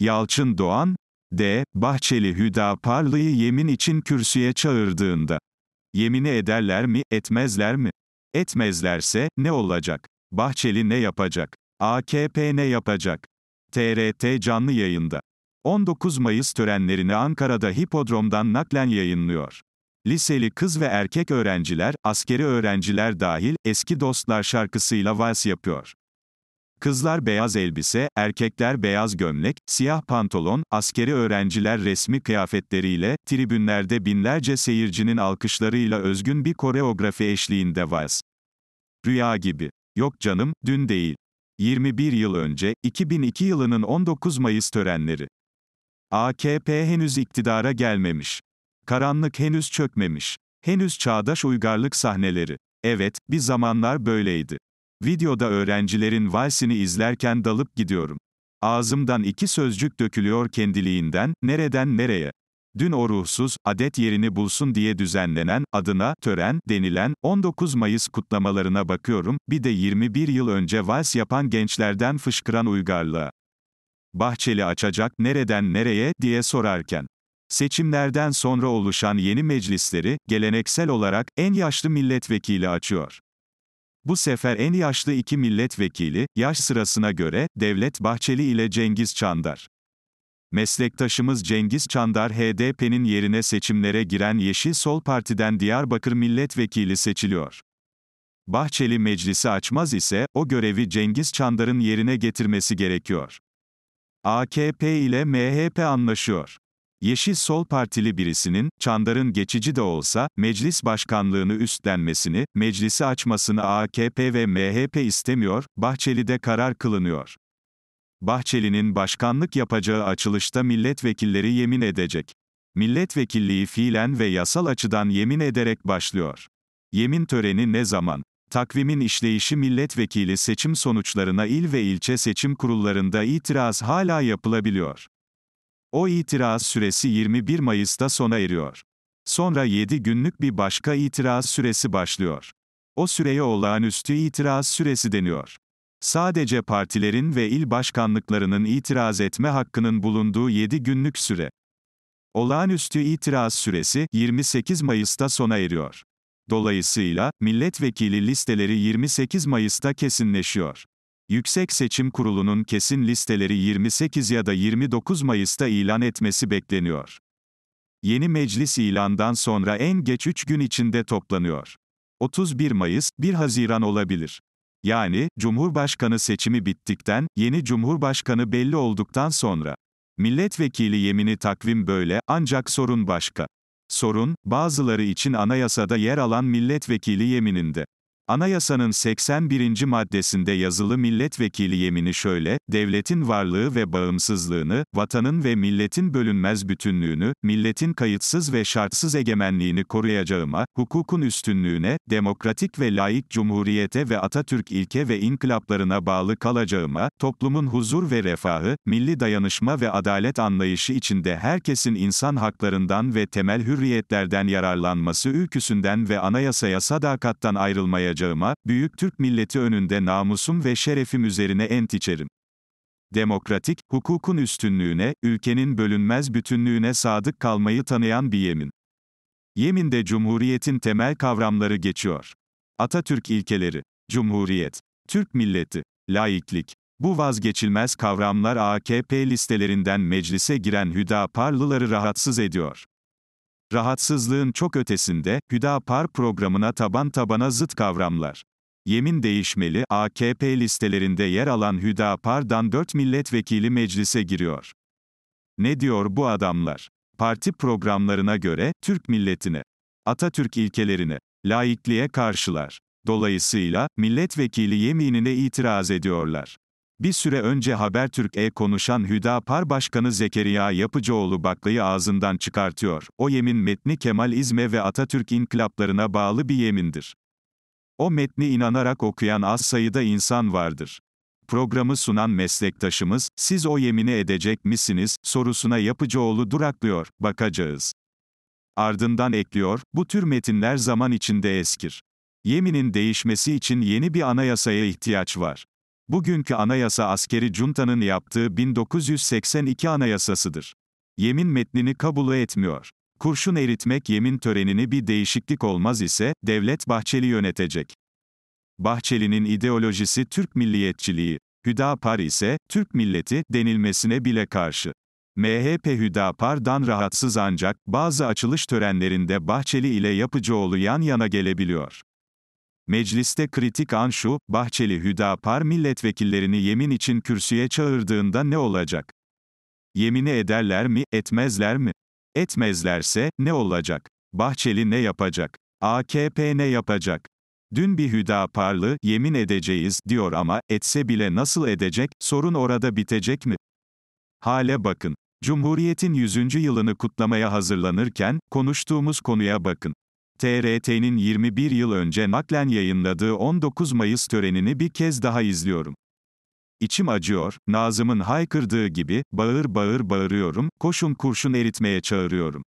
Yalçın Doğan, D. Bahçeli Hüdaparlı'yı yemin için kürsüye çağırdığında, yemini ederler mi, etmezler mi? Etmezlerse, ne olacak? Bahçeli ne yapacak? AKP ne yapacak? TRT canlı yayında. 19 Mayıs törenlerini Ankara'da hipodromdan naklen yayınlıyor. Liseli kız ve erkek öğrenciler, askeri öğrenciler dahil, eski dostlar şarkısıyla vals yapıyor. Kızlar beyaz elbise, erkekler beyaz gömlek, siyah pantolon, askeri öğrenciler resmi kıyafetleriyle, tribünlerde binlerce seyircinin alkışlarıyla özgün bir koreografi eşliğinde vaz. Rüya gibi. Yok canım, dün değil. 21 yıl önce, 2002 yılının 19 Mayıs törenleri. AKP henüz iktidara gelmemiş. Karanlık henüz çökmemiş. Henüz çağdaş uygarlık sahneleri. Evet, bir zamanlar böyleydi. Videoda öğrencilerin valsini izlerken dalıp gidiyorum. Ağzımdan iki sözcük dökülüyor kendiliğinden, nereden nereye. Dün o ruhsuz, adet yerini bulsun diye düzenlenen, adına, tören, denilen, 19 Mayıs kutlamalarına bakıyorum, bir de 21 yıl önce vals yapan gençlerden fışkıran uygarlığa. Bahçeli açacak, nereden nereye, diye sorarken. Seçimlerden sonra oluşan yeni meclisleri, geleneksel olarak, en yaşlı milletvekili açıyor. Bu sefer en yaşlı iki milletvekili, yaş sırasına göre, Devlet Bahçeli ile Cengiz Çandar. Meslektaşımız Cengiz Çandar HDP'nin yerine seçimlere giren Yeşil Sol Parti'den Diyarbakır milletvekili seçiliyor. Bahçeli meclisi açmaz ise, o görevi Cengiz Çandar'ın yerine getirmesi gerekiyor. AKP ile MHP anlaşıyor. Yeşil Sol Partili birisinin, Çandar'ın geçici de olsa, meclis başkanlığını üstlenmesini, meclisi açmasını AKP ve MHP istemiyor, Bahçeli'de karar kılınıyor. Bahçeli'nin başkanlık yapacağı açılışta milletvekilleri yemin edecek. Milletvekilliği fiilen ve yasal açıdan yemin ederek başlıyor. Yemin töreni ne zaman? Takvimin işleyişi milletvekili seçim sonuçlarına il ve ilçe seçim kurullarında itiraz hala yapılabiliyor. O itiraz süresi 21 Mayıs'ta sona eriyor. Sonra 7 günlük bir başka itiraz süresi başlıyor. O süreye olağanüstü itiraz süresi deniyor. Sadece partilerin ve il başkanlıklarının itiraz etme hakkının bulunduğu 7 günlük süre. Olağanüstü itiraz süresi 28 Mayıs'ta sona eriyor. Dolayısıyla milletvekili listeleri 28 Mayıs'ta kesinleşiyor. Yüksek Seçim Kurulu'nun kesin listeleri 28 ya da 29 Mayıs'ta ilan etmesi bekleniyor. Yeni meclis ilandan sonra en geç 3 gün içinde toplanıyor. 31 Mayıs, 1 Haziran olabilir. Yani, Cumhurbaşkanı seçimi bittikten, yeni Cumhurbaşkanı belli olduktan sonra. Milletvekili yemini takvim böyle, ancak sorun başka. Sorun, bazıları için anayasada yer alan milletvekili yemininde. Anayasanın 81. maddesinde yazılı milletvekili yemini şöyle, devletin varlığı ve bağımsızlığını, vatanın ve milletin bölünmez bütünlüğünü, milletin kayıtsız ve şartsız egemenliğini koruyacağıma, hukukun üstünlüğüne, demokratik ve layık cumhuriyete ve Atatürk ilke ve inkılaplarına bağlı kalacağıma, toplumun huzur ve refahı, milli dayanışma ve adalet anlayışı içinde herkesin insan haklarından ve temel hürriyetlerden yararlanması ülküsünden ve anayasaya sadakattan ayrılmaya koyacağıma, büyük Türk milleti önünde namusum ve şerefim üzerine ent içerim. Demokratik, hukukun üstünlüğüne, ülkenin bölünmez bütünlüğüne sadık kalmayı tanıyan bir yemin. Yeminde Cumhuriyet'in temel kavramları geçiyor. Atatürk ilkeleri, Cumhuriyet, Türk milleti, laiklik. Bu vazgeçilmez kavramlar AKP listelerinden meclise giren Hüdaparlıları rahatsız ediyor. Rahatsızlığın çok ötesinde, Hüdapar programına taban tabana zıt kavramlar. Yemin değişmeli, AKP listelerinde yer alan Hüdapar'dan 4 milletvekili meclise giriyor. Ne diyor bu adamlar? Parti programlarına göre, Türk milletini, Atatürk ilkelerini, laikliğe karşılar. Dolayısıyla, milletvekili yeminine itiraz ediyorlar. Bir süre önce Habertürk'e konuşan Hüdapar Başkanı Zekeriya Yapıcıoğlu baklayı ağzından çıkartıyor. O yemin metni Kemal İzme ve Atatürk inkılaplarına bağlı bir yemindir. O metni inanarak okuyan az sayıda insan vardır. Programı sunan meslektaşımız, siz o yemini edecek misiniz, sorusuna Yapıcıoğlu duraklıyor, bakacağız. Ardından ekliyor, bu tür metinler zaman içinde eskir. Yeminin değişmesi için yeni bir anayasaya ihtiyaç var. Bugünkü anayasa askeri juntanın yaptığı 1982 anayasasıdır. Yemin metnini kabul etmiyor. Kurşun eritmek yemin törenini bir değişiklik olmaz ise, devlet Bahçeli yönetecek. Bahçeli'nin ideolojisi Türk milliyetçiliği. Hüdapar ise, Türk milleti, denilmesine bile karşı. MHP Hüdapar'dan rahatsız ancak, bazı açılış törenlerinde Bahçeli ile Yapıcıoğlu yan yana gelebiliyor. Mecliste kritik an şu, Bahçeli Hüdapar milletvekillerini yemin için kürsüye çağırdığında ne olacak? Yemini ederler mi, etmezler mi? Etmezlerse, ne olacak? Bahçeli ne yapacak? AKP ne yapacak? Dün bir Hüdaparlı, yemin edeceğiz, diyor ama, etse bile nasıl edecek, sorun orada bitecek mi? Hale bakın. Cumhuriyetin 100. yılını kutlamaya hazırlanırken, konuştuğumuz konuya bakın. TRT'nin 21 yıl önce naklen yayınladığı 19 Mayıs törenini bir kez daha izliyorum. İçim acıyor, Nazım'ın haykırdığı gibi, bağır bağır bağırıyorum, koşun kurşun eritmeye çağırıyorum.